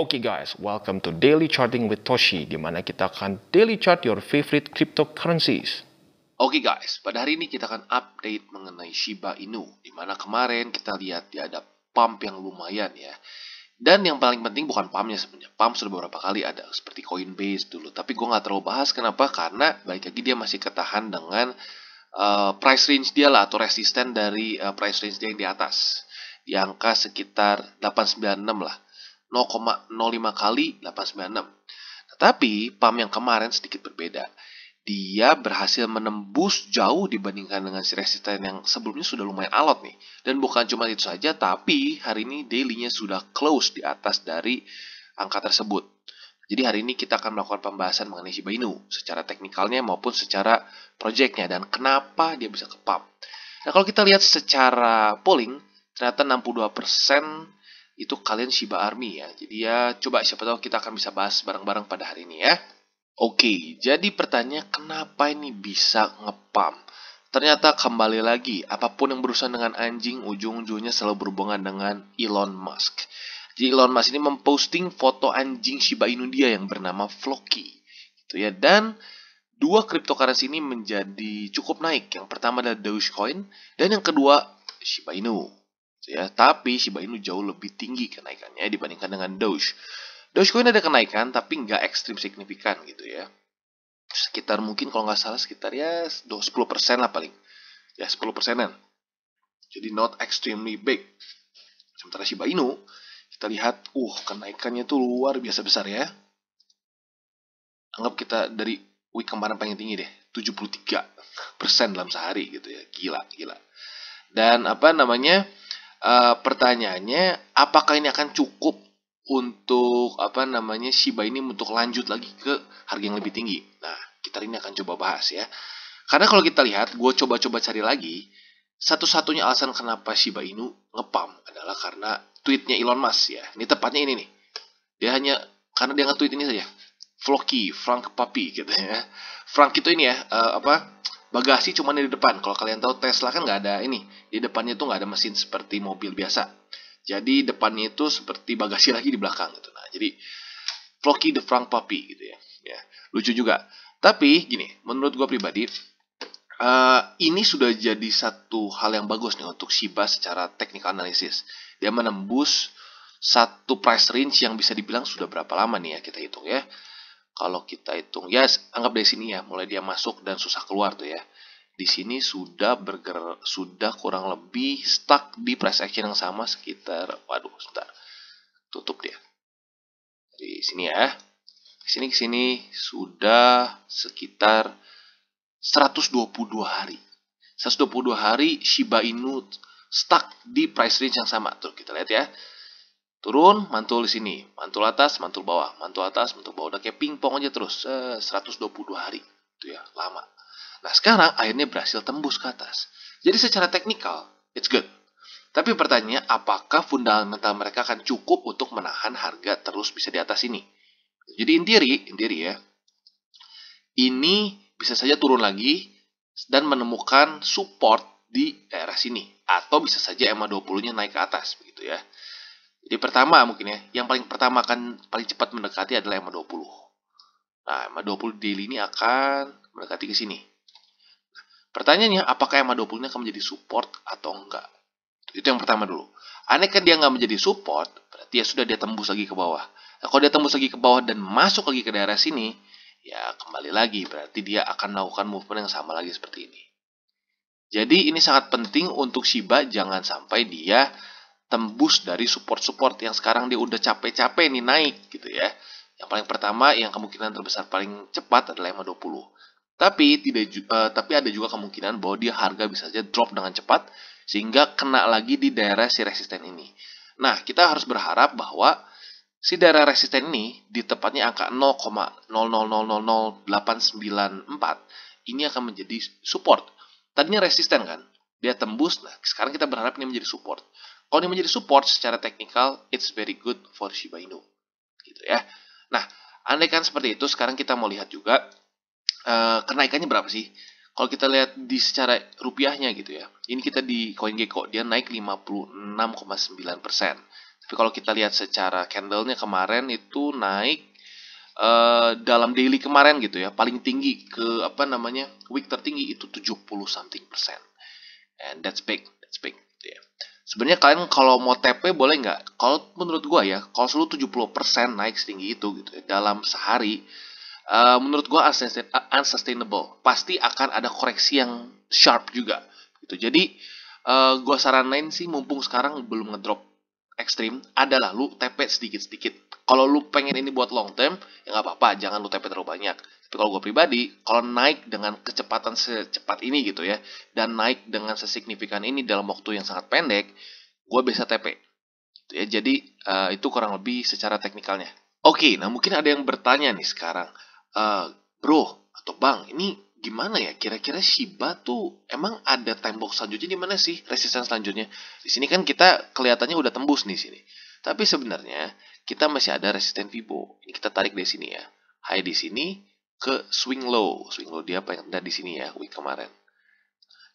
Oke okay guys, welcome to Daily Charting with Toshi, di mana kita akan daily chart your favorite cryptocurrencies. Oke okay guys, pada hari ini kita akan update mengenai Shiba Inu, di mana kemarin kita lihat ya ada pump yang lumayan ya. Dan yang paling penting bukan pumpnya sebenarnya, pump sudah beberapa kali ada, seperti Coinbase dulu. Tapi gue nggak terlalu bahas kenapa, karena balik lagi dia masih ketahan dengan uh, price range dia lah, atau resisten dari uh, price range dia yang di atas. Di angka sekitar 896 lah 0,05 kali 896. Tetapi PAM yang kemarin sedikit berbeda. Dia berhasil menembus jauh dibandingkan dengan si resisten yang sebelumnya sudah lumayan alot nih. Dan bukan cuma itu saja, tapi hari ini daily-nya sudah close di atas dari angka tersebut. Jadi hari ini kita akan melakukan pembahasan mengenai Shiba Inu secara teknikalnya maupun secara projectnya dan kenapa dia bisa ke pump. Nah kalau kita lihat secara polling ternyata 62% itu kalian Shiba Army ya. Jadi ya coba siapa tahu kita akan bisa bahas bareng-bareng pada hari ini ya. Oke, jadi pertanyaan kenapa ini bisa ngepam? Ternyata kembali lagi, apapun yang berurusan dengan anjing ujung-ujungnya selalu berhubungan dengan Elon Musk. Jadi Elon Musk ini memposting foto anjing Shiba Inu dia yang bernama Floki. Gitu ya. Dan dua cryptocurrency ini menjadi cukup naik. Yang pertama adalah Dogecoin dan yang kedua Shiba Inu. Gitu ya tapi Shiba Inu jauh lebih tinggi kenaikannya dibandingkan dengan Doge. Dogecoin ada kenaikan tapi nggak ekstrim signifikan gitu ya. Sekitar mungkin kalau nggak salah sekitar ya 10% lah paling. Ya 10 persenan. Jadi not extremely big. Sementara Shiba Inu, kita lihat, uh kenaikannya tuh luar biasa besar ya. Anggap kita dari week kemarin paling tinggi deh, 73% persen dalam sehari gitu ya. Gila, gila. Dan apa namanya, Eh, pertanyaannya apakah ini akan cukup untuk apa namanya Shiba ini untuk lanjut lagi ke harga yang lebih tinggi. Nah, kita ini akan coba bahas ya. Karena kalau kita lihat, gue coba-coba cari lagi, satu-satunya alasan kenapa Shiba Inu ngepam adalah karena tweetnya Elon Musk ya. Ini tepatnya ini nih. Dia hanya karena dia nge-tweet ini saja. Floki, Frank Papi gitu ya. Frank itu ini ya, uh, apa? Bagasi cuma di depan. Kalau kalian tahu Tesla kan nggak ada ini. Di depannya tuh nggak ada mesin seperti mobil biasa. Jadi depannya itu seperti bagasi lagi di belakang gitu. Nah, jadi Floki the Frank Puppy gitu ya. ya. Lucu juga. Tapi gini, menurut gue pribadi, uh, ini sudah jadi satu hal yang bagus nih untuk Shiba secara teknikal analisis. Dia menembus satu price range yang bisa dibilang sudah berapa lama nih ya kita hitung ya. Kalau kita hitung, ya anggap dari sini ya, mulai dia masuk dan susah keluar tuh ya. Di sini sudah berger, sudah kurang lebih stuck di price action yang sama sekitar, waduh, sebentar, tutup dia. Di sini ya, di sini ke sini sudah sekitar 122 hari. 122 hari Shiba Inu stuck di price range yang sama. Tuh kita lihat ya. Turun, mantul di sini. Mantul atas, mantul bawah. Mantul atas, mantul bawah. Udah kayak pingpong aja terus. Eh, 122 hari. Itu ya, lama. Nah, sekarang akhirnya berhasil tembus ke atas. Jadi secara teknikal, it's good. Tapi pertanyaannya, apakah fundamental mereka akan cukup untuk menahan harga terus bisa di atas ini? Jadi in theory, ya, ini bisa saja turun lagi dan menemukan support di daerah sini. Atau bisa saja ma 20-nya naik ke atas, begitu ya. Jadi pertama mungkin ya, yang paling pertama akan paling cepat mendekati adalah EMA 20. Nah, EMA 20 daily ini akan mendekati ke sini. Pertanyaannya, apakah EMA 20 ini akan menjadi support atau enggak? Itu yang pertama dulu. Aneh kan dia nggak menjadi support, berarti ya sudah dia tembus lagi ke bawah. Nah, kalau dia tembus lagi ke bawah dan masuk lagi ke daerah sini, ya kembali lagi, berarti dia akan melakukan movement yang sama lagi seperti ini. Jadi ini sangat penting untuk Shiba jangan sampai dia tembus dari support-support yang sekarang dia udah capek-capek nih naik gitu ya. Yang paling pertama yang kemungkinan terbesar paling cepat adalah EMA 20. Tapi tidak uh, tapi ada juga kemungkinan bahwa dia harga bisa saja drop dengan cepat sehingga kena lagi di daerah si resisten ini. Nah, kita harus berharap bahwa Si daerah resisten ini di tepatnya angka 0,0000894 ini akan menjadi support. Tadinya resisten kan, dia tembus. Nah, sekarang kita berharap ini menjadi support. Kalau ini menjadi support secara teknikal, it's very good for Shiba Inu. Gitu ya. Nah, andaikan seperti itu, sekarang kita mau lihat juga uh, kenaikannya berapa sih? Kalau kita lihat di secara rupiahnya gitu ya. Ini kita di CoinGecko, dia naik 56,9%. Tapi kalau kita lihat secara candlenya kemarin itu naik uh, dalam daily kemarin gitu ya, paling tinggi ke apa namanya? week tertinggi itu 70 something persen. And that's big, that's big gitu ya. Sebenarnya kalian kalau mau TP boleh nggak? Kalau menurut gua ya, kalau selalu 70% naik setinggi itu gitu ya, dalam sehari, uh, menurut gua unsustainable. Pasti akan ada koreksi yang sharp juga gitu. Jadi uh, gua saranin sih mumpung sekarang belum ngedrop ekstrim adalah lu TP sedikit-sedikit. Kalau lu pengen ini buat long term, ya nggak apa-apa, jangan lu TP terlalu banyak. Tapi kalau gue pribadi, kalau naik dengan kecepatan secepat ini gitu ya, dan naik dengan sesignifikan ini dalam waktu yang sangat pendek, gue bisa TP. Gitu ya, jadi uh, itu kurang lebih secara teknikalnya. Oke, okay, nah mungkin ada yang bertanya nih sekarang, uh, bro atau bang, ini gimana ya kira-kira Shiba tuh emang ada tembok selanjutnya di mana sih resisten selanjutnya di sini kan kita kelihatannya udah tembus nih sini tapi sebenarnya kita masih ada resisten Fibo ini kita tarik dari sini ya high di sini ke swing low. Swing low dia paling rendah di sini ya, week kemarin.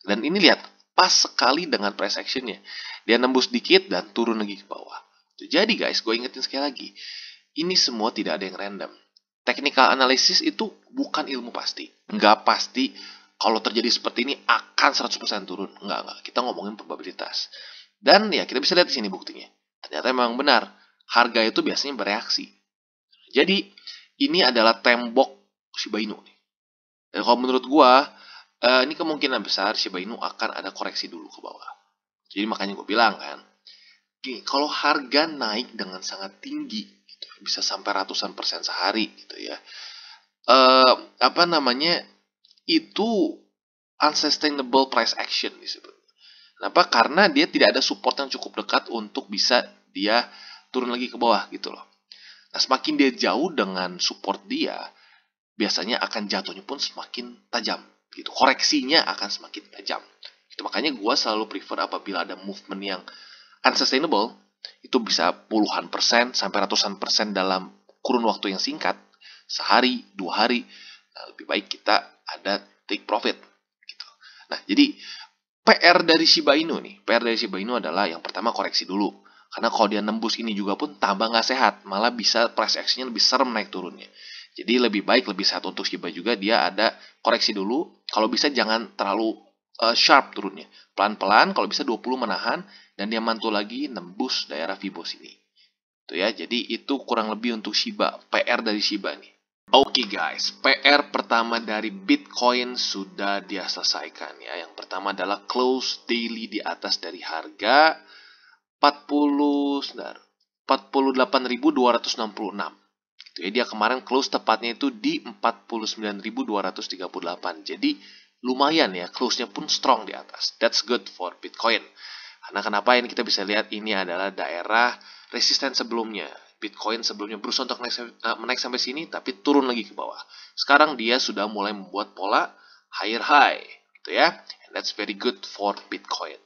Dan ini lihat, pas sekali dengan price actionnya. Dia nembus dikit dan turun lagi ke bawah. Jadi guys, gue ingetin sekali lagi. Ini semua tidak ada yang random. Technical analysis itu bukan ilmu pasti. Nggak pasti kalau terjadi seperti ini akan 100% turun. Nggak, nggak. Kita ngomongin probabilitas. Dan ya kita bisa lihat di sini buktinya. Ternyata memang benar. Harga itu biasanya bereaksi. Jadi, ini adalah tembok Shiba Inu nih. Dan kalau menurut gua, uh, ini kemungkinan besar Shiba Inu akan ada koreksi dulu ke bawah. Jadi makanya gue bilang kan, gini, kalau harga naik dengan sangat tinggi, gitu, bisa sampai ratusan persen sehari gitu ya, uh, apa namanya, itu unsustainable price action disebut. Kenapa? Karena dia tidak ada support yang cukup dekat untuk bisa dia turun lagi ke bawah gitu loh. Nah, semakin dia jauh dengan support dia, biasanya akan jatuhnya pun semakin tajam gitu koreksinya akan semakin tajam itu makanya gue selalu prefer apabila ada movement yang unsustainable itu bisa puluhan persen sampai ratusan persen dalam kurun waktu yang singkat sehari dua hari nah, lebih baik kita ada take profit gitu nah jadi PR dari Shiba Inu nih PR dari Shiba Inu adalah yang pertama koreksi dulu karena kalau dia nembus ini juga pun tambah nggak sehat malah bisa price actionnya lebih serem naik turunnya jadi lebih baik lebih sehat untuk Shiba juga dia ada koreksi dulu. Kalau bisa jangan terlalu uh, sharp turunnya. Pelan-pelan kalau bisa 20 menahan dan dia mantul lagi nembus daerah fibo sini. tuh gitu ya. Jadi itu kurang lebih untuk Shiba, PR dari Shiba nih. Oke okay guys, PR pertama dari Bitcoin sudah dia selesaikan ya. Yang pertama adalah close daily di atas dari harga 40 sebentar 48.266 Gitu. Jadi dia kemarin close tepatnya itu di 49.238. Jadi lumayan ya, close-nya pun strong di atas. That's good for Bitcoin. Karena kenapa ini kita bisa lihat ini adalah daerah resisten sebelumnya. Bitcoin sebelumnya berusaha untuk naik, eh, menaik sampai sini tapi turun lagi ke bawah. Sekarang dia sudah mulai membuat pola higher high gitu ya. And that's very good for Bitcoin.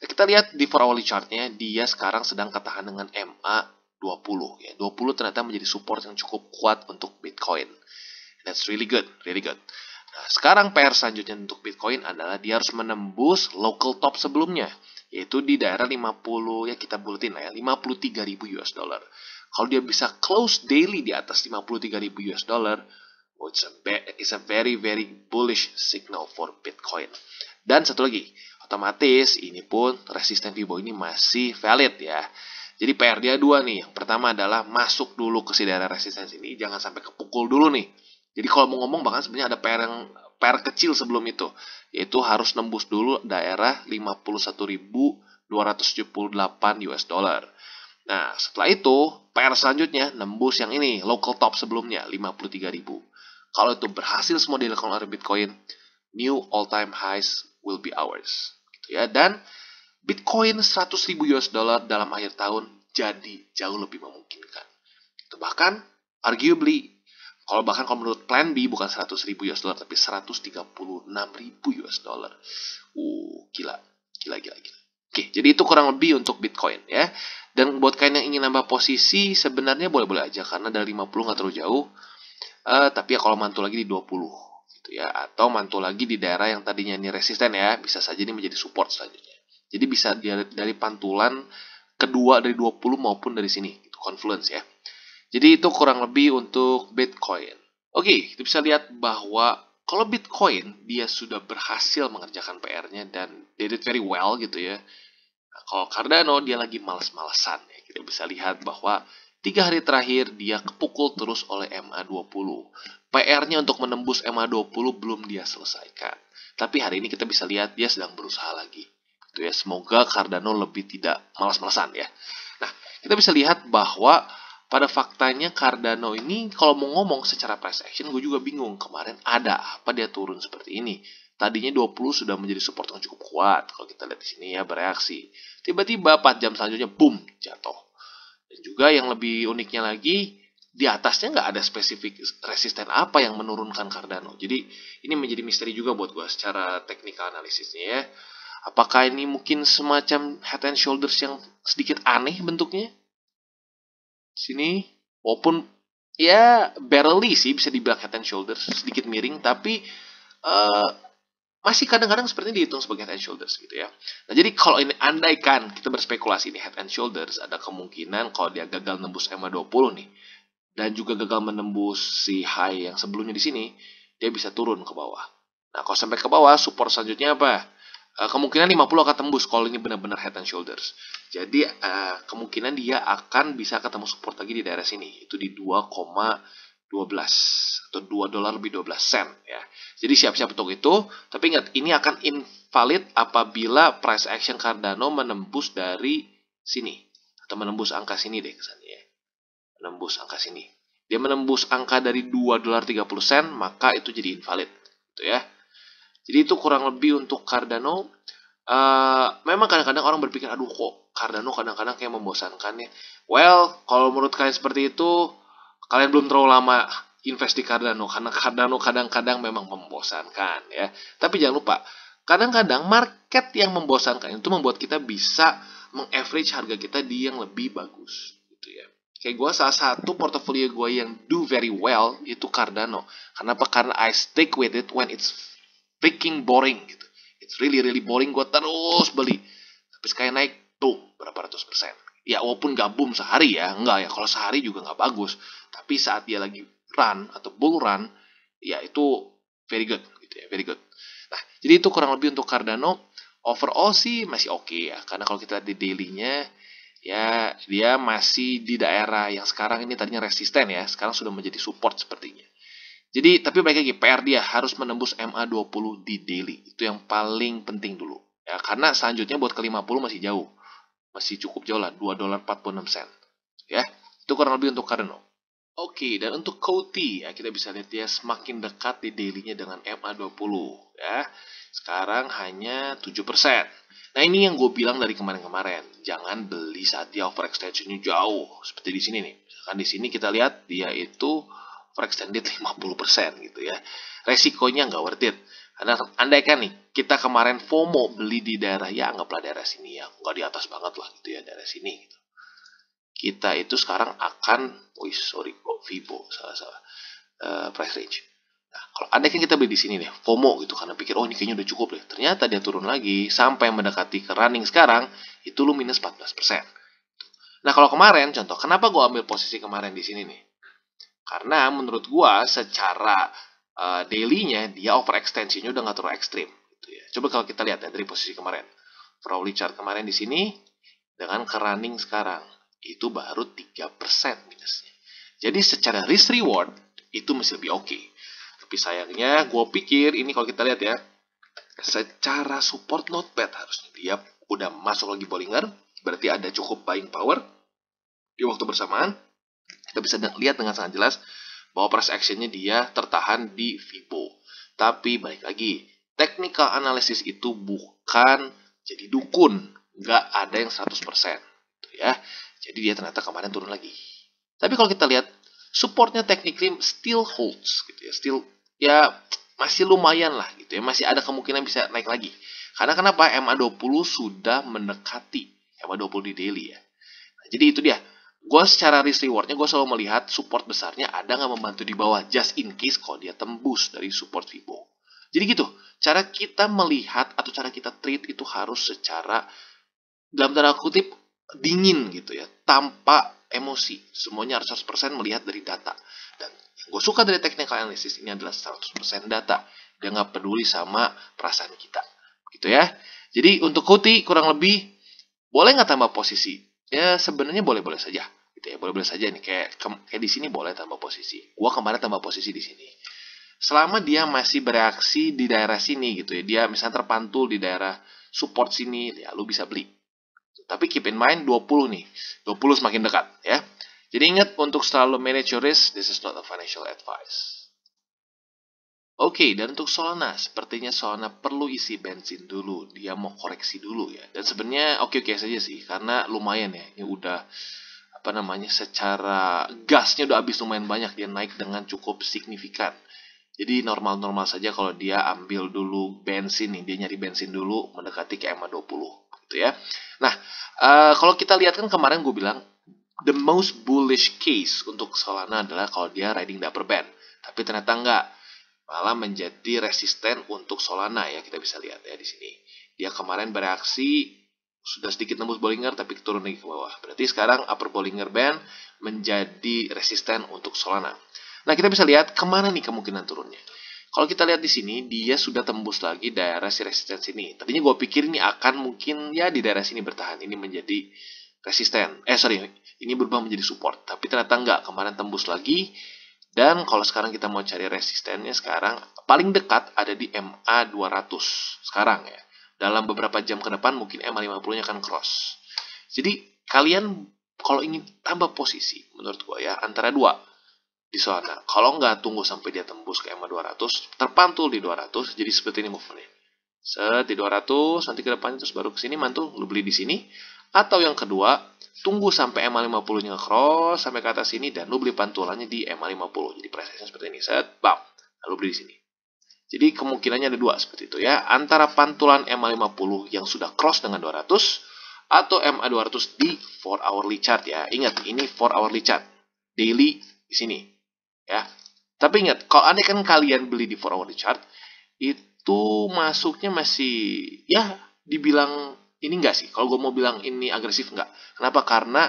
Nah, kita lihat di 4 hourly chart-nya, dia sekarang sedang ketahan dengan MA 20 ya. 20 ternyata menjadi support yang cukup kuat untuk Bitcoin. that's really good, really good. Nah, sekarang PR selanjutnya untuk Bitcoin adalah dia harus menembus local top sebelumnya, yaitu di daerah 50 ya kita buletin lah ya, 53.000 US dollar. Kalau dia bisa close daily di atas 53.000 US dollar, oh, it's a it's a very very bullish signal for Bitcoin. Dan satu lagi, otomatis ini pun resisten Fibo ini masih valid ya. Jadi PR dia dua nih. Yang pertama adalah masuk dulu ke si daerah resistensi ini, jangan sampai kepukul dulu nih. Jadi kalau mau ngomong bahkan sebenarnya ada PR yang PR kecil sebelum itu, yaitu harus nembus dulu daerah 51.278 US dollar. Nah, setelah itu PR selanjutnya nembus yang ini, local top sebelumnya 53.000. Kalau itu berhasil semua dilakukan oleh Bitcoin, new all time highs will be ours. Gitu ya. Dan Bitcoin 100 ribu US dollar dalam akhir tahun jadi jauh lebih memungkinkan. Itu bahkan arguably kalau bahkan kalau menurut plan B bukan 100 ribu US dollar tapi 136 ribu US dollar. Uh, gila, gila, gila, gila. Oke, jadi itu kurang lebih untuk Bitcoin ya. Dan buat kalian yang ingin nambah posisi sebenarnya boleh-boleh aja karena dari 50 nggak terlalu jauh. Uh, tapi ya kalau mantul lagi di 20 gitu ya atau mantul lagi di daerah yang tadinya ini resisten ya bisa saja ini menjadi support selanjutnya. Jadi bisa dari pantulan kedua dari 20 maupun dari sini, itu confluence ya. Jadi itu kurang lebih untuk Bitcoin. Oke, kita bisa lihat bahwa kalau Bitcoin dia sudah berhasil mengerjakan PR-nya dan they did very well gitu ya. Nah, kalau Cardano dia lagi males-malesan ya. Kita bisa lihat bahwa tiga hari terakhir dia kepukul terus oleh MA20. PR-nya untuk menembus MA20 belum dia selesaikan. Tapi hari ini kita bisa lihat dia sedang berusaha lagi. Gitu ya. Semoga Cardano lebih tidak malas-malasan ya. Nah, kita bisa lihat bahwa pada faktanya Cardano ini kalau mau ngomong secara price action gue juga bingung kemarin ada apa dia turun seperti ini. Tadinya 20 sudah menjadi support yang cukup kuat. Kalau kita lihat di sini ya bereaksi. Tiba-tiba 4 jam selanjutnya boom jatuh. Dan juga yang lebih uniknya lagi di atasnya nggak ada spesifik resisten apa yang menurunkan Cardano. Jadi ini menjadi misteri juga buat gue secara teknikal analisisnya ya. Apakah ini mungkin semacam head and shoulders yang sedikit aneh bentuknya? Sini, walaupun ya barely sih bisa dibilang head and shoulders, sedikit miring, tapi uh, masih kadang-kadang sepertinya dihitung sebagai head and shoulders gitu ya. Nah jadi kalau ini andaikan kita berspekulasi ini head and shoulders, ada kemungkinan kalau dia gagal nembus EMA 20 nih, dan juga gagal menembus si high yang sebelumnya di sini, dia bisa turun ke bawah. Nah kalau sampai ke bawah, support selanjutnya apa? Eh, kemungkinan 50 akan tembus kalau ini benar-benar head and shoulders. Jadi uh, kemungkinan dia akan bisa ketemu support lagi di daerah sini, itu di 2,12 atau 2 dolar lebih 12 sen ya. Jadi siap-siap untuk itu, tapi ingat ini akan invalid apabila price action Cardano menembus dari sini atau menembus angka sini deh kesannya ya. Menembus angka sini. Dia menembus angka dari 2 dolar 30 sen, maka itu jadi invalid gitu ya. Jadi itu kurang lebih untuk Cardano. Uh, memang kadang-kadang orang berpikir, aduh kok Cardano kadang-kadang kayak membosankan ya. Well, kalau menurut kalian seperti itu, kalian belum terlalu lama invest di Cardano karena Cardano kadang-kadang memang membosankan ya. Tapi jangan lupa, kadang-kadang market yang membosankan itu membuat kita bisa mengaverage harga kita di yang lebih bagus gitu ya. Kayak gue salah satu portofolio gue yang do very well itu Cardano. Kenapa? Karena I stick with it when it's freaking boring gitu. It's really really boring gue terus beli. Tapi sekali naik tuh berapa ratus persen. Ya walaupun gak boom sehari ya, enggak ya. Kalau sehari juga nggak bagus. Tapi saat dia lagi run atau bull run, ya itu very good gitu ya, very good. Nah, jadi itu kurang lebih untuk Cardano. Overall sih masih oke okay ya, karena kalau kita lihat di dailynya, ya dia masih di daerah yang sekarang ini tadinya resisten ya, sekarang sudah menjadi support sepertinya. Jadi tapi baik lagi PR dia harus menembus MA 20 di daily. Itu yang paling penting dulu. Ya, karena selanjutnya buat ke 50 masih jauh. Masih cukup jauh lah, 2 dolar 46 sen. Ya, itu kurang lebih untuk Cardano. Oke, dan untuk Coty, ya, kita bisa lihat dia semakin dekat di daily-nya dengan MA20 ya. Sekarang hanya 7%. Nah, ini yang gue bilang dari kemarin-kemarin. Jangan beli saat dia overextension-nya jauh. Seperti di sini nih. Misalkan di sini kita lihat dia itu per extended 50% gitu ya. Resikonya nggak worth it. Anda, kan nih, kita kemarin FOMO beli di daerah, ya anggaplah daerah sini ya, nggak di atas banget lah gitu ya, daerah sini gitu. Kita itu sekarang akan, wih sorry kok, Vivo, salah-salah, uh, eh, price range. Nah, kalau andaikan kita beli di sini nih, FOMO gitu, karena pikir, oh ini kayaknya udah cukup deh. Ternyata dia turun lagi, sampai mendekati ke running sekarang, itu lu minus 14%. Nah, kalau kemarin, contoh, kenapa gue ambil posisi kemarin di sini nih? Karena menurut gua secara uh, daily-nya dia overextensinya udah ngatur ekstrim. Gitu ya. Coba kalau kita lihat ya, dari posisi kemarin. Frowley chart kemarin di sini dengan ke sekarang itu baru 3% minusnya. Jadi secara risk reward itu masih lebih oke. Okay. Tapi sayangnya gua pikir ini kalau kita lihat ya secara support not bad harusnya dia udah masuk lagi Bollinger berarti ada cukup buying power di waktu bersamaan kita bisa lihat dengan sangat jelas bahwa price actionnya dia tertahan di Fibo. Tapi balik lagi, teknikal analysis itu bukan jadi dukun. Nggak ada yang 100%. tuh gitu ya. Jadi dia ternyata kemarin turun lagi. Tapi kalau kita lihat, supportnya technically still holds. Gitu ya. Still, ya masih lumayan lah gitu ya. Masih ada kemungkinan bisa naik lagi. Karena kenapa? MA20 sudah mendekati MA20 di daily ya. Nah, jadi itu dia gue secara risk rewardnya gue selalu melihat support besarnya ada nggak membantu di bawah just in case kalau dia tembus dari support fibo. Jadi gitu, cara kita melihat atau cara kita treat itu harus secara dalam tanda kutip dingin gitu ya, tanpa emosi. Semuanya harus 100% melihat dari data. Dan yang gue suka dari technical analysis ini adalah 100% data. Dia nggak peduli sama perasaan kita. Gitu ya. Jadi untuk Kuti kurang lebih boleh nggak tambah posisi? Ya sebenarnya boleh-boleh saja gitu ya boleh-boleh saja nih kayak kayak di sini boleh tambah posisi gua kemarin tambah posisi di sini selama dia masih bereaksi di daerah sini gitu ya dia misalnya terpantul di daerah support sini ya lu bisa beli tapi keep in mind 20 nih 20 semakin dekat ya jadi ingat untuk selalu manage your risk this is not a financial advice Oke, okay, dan untuk Solana, sepertinya Solana perlu isi bensin dulu. Dia mau koreksi dulu ya. Dan sebenarnya oke-oke okay -okay saja sih, karena lumayan ya. Ini udah apa namanya secara gasnya udah habis lumayan banyak dia naik dengan cukup signifikan. Jadi normal-normal saja kalau dia ambil dulu bensin nih, dia nyari bensin dulu mendekati ke EMA 20 gitu ya. Nah, uh, kalau kita lihat kan kemarin gue bilang the most bullish case untuk Solana adalah kalau dia riding the upper band. Tapi ternyata enggak. Malah menjadi resisten untuk Solana ya, kita bisa lihat ya di sini. Dia kemarin bereaksi sudah sedikit nembus Bollinger tapi turun lagi ke bawah. Berarti sekarang upper Bollinger Band menjadi resisten untuk Solana. Nah, kita bisa lihat kemana nih kemungkinan turunnya. Kalau kita lihat di sini, dia sudah tembus lagi daerah si resisten sini. Tadinya gue pikir ini akan mungkin ya di daerah sini bertahan. Ini menjadi resisten. Eh, sorry. Ini berubah menjadi support. Tapi ternyata enggak. Kemarin tembus lagi. Dan kalau sekarang kita mau cari resistennya sekarang, paling dekat ada di MA200. Sekarang ya dalam beberapa jam ke depan mungkin MA50-nya akan cross. Jadi kalian kalau ingin tambah posisi menurut gua ya antara dua di sana. Kalau nggak tunggu sampai dia tembus ke MA200, terpantul di 200, jadi seperti ini move-nya. Set di 200, nanti ke depannya terus baru ke sini mantul, lu beli di sini. Atau yang kedua, tunggu sampai MA50-nya cross sampai ke atas sini dan lu beli pantulannya di MA50. Jadi prosesnya seperti ini. Set, bam. lu beli di sini. Jadi kemungkinannya ada dua seperti itu ya. Antara pantulan MA50 yang sudah cross dengan 200 atau MA200 di 4 hourly chart ya. Ingat ini 4 hourly chart. Daily di sini ya. Tapi ingat kalau aneh kan kalian beli di 4 hourly chart itu masuknya masih ya dibilang ini enggak sih. Kalau gue mau bilang ini agresif enggak. Kenapa? Karena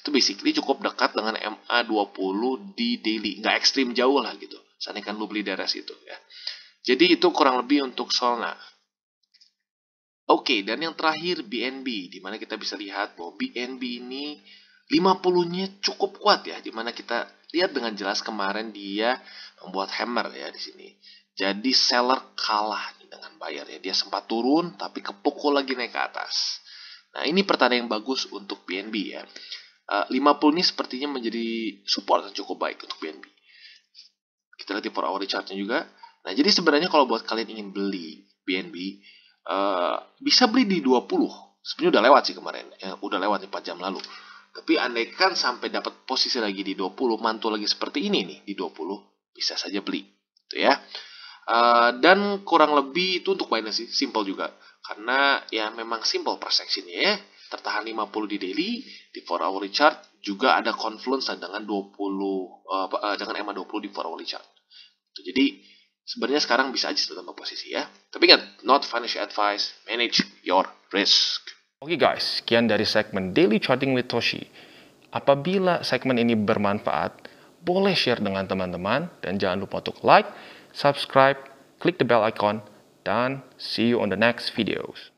itu basically cukup dekat dengan MA20 di daily. Enggak ekstrim jauh lah gitu. Seandainya kan lu beli daerah situ ya. Jadi itu kurang lebih untuk Solna. Oke, okay, dan yang terakhir BNB, di mana kita bisa lihat bahwa BNB ini 50-nya cukup kuat ya, di mana kita lihat dengan jelas kemarin dia membuat hammer ya di sini. Jadi seller kalah dengan buyer ya, dia sempat turun tapi kepukul lagi naik ke atas. Nah, ini pertanda yang bagus untuk BNB ya. 50 eh, ini sepertinya menjadi support yang cukup baik untuk BNB. Kita lihat di 4 hour chart-nya juga Nah, jadi sebenarnya kalau buat kalian ingin beli BNB, uh, eh, bisa beli di 20. Sebenarnya udah lewat sih kemarin, ya, udah lewat nih 4 jam lalu. Tapi andaikan sampai dapat posisi lagi di 20, mantul lagi seperti ini nih di 20, bisa saja beli. Gitu ya. Uh, dan kurang lebih itu untuk Binance sih, simple juga. Karena ya memang simple price ya. Tertahan 50 di daily, di 4 hour chart juga ada confluence dengan 20 uh, eh, dengan EMA 20 di 4 hour chart. Jadi Sebenarnya sekarang bisa aja tetap posisi ya. Tapi ingat, not financial advice, manage your risk. Oke okay guys, sekian dari segmen Daily trading with Toshi. Apabila segmen ini bermanfaat, boleh share dengan teman-teman dan jangan lupa untuk like, subscribe, klik the bell icon, dan see you on the next videos.